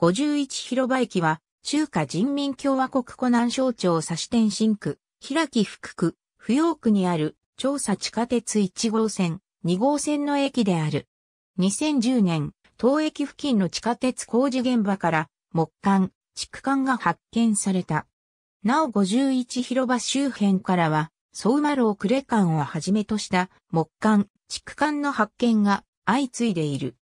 51広場駅は、中華人民共和国湖南省庁差し点新区、平木福区、扶養区にある、調査地下鉄1号線、2号線の駅である。2010年、当駅付近の地下鉄工事現場から、木管、築管が発見された。なお51広場周辺からは、相馬楼れ館をはじめとした木管、築管の発見が相次いでいる。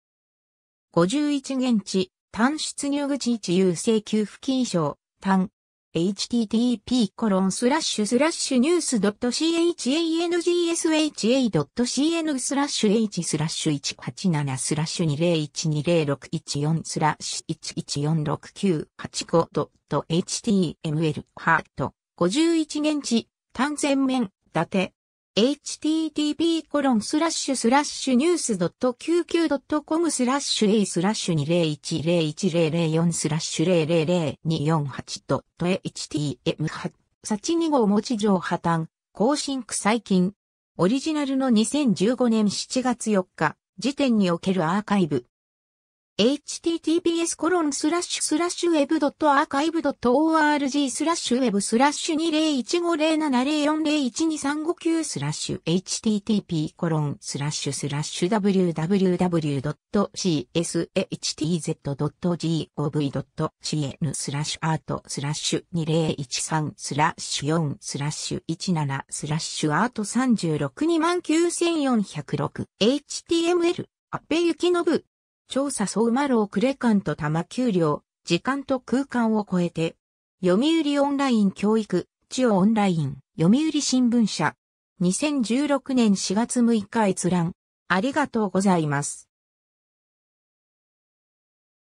51現地、単出入口一優請求付近証、単。http コロンスラッシュスラッシュニュース c h a n g s h a c n スラッシュ h スラッシュ187スラッシュ20120614スラッシュ114698 5.html ハート51現地単全面伊達 http コロンスラッシュスラッシュニュースドット九九ドットコムスラッシュ a スラッシュ20101004スラッシュ000248 .htm8 サチ2号持ち上破綻更新区最近オリジナルの2015年7月4日時点におけるアーカイブ https コロンスラッシュスラッシュウェブドットアーカイブドット org スラッシュウェブスラッシュ2 0 1 5 0 7 0 4 0 1 2 3 5九スラッシュ http コロンスラッシュスラッシュ w w w c s h t z g o v c n スラッシュアートスラッシュ2013スラッシュ4スラッシュ17スラッシュアート3629406 html 阿部幸信調査総馬老ークレカンと玉給料、時間と空間を超えて、読売オンライン教育、地をオンライン、読売新聞社、2016年4月6日閲覧、ありがとうございます。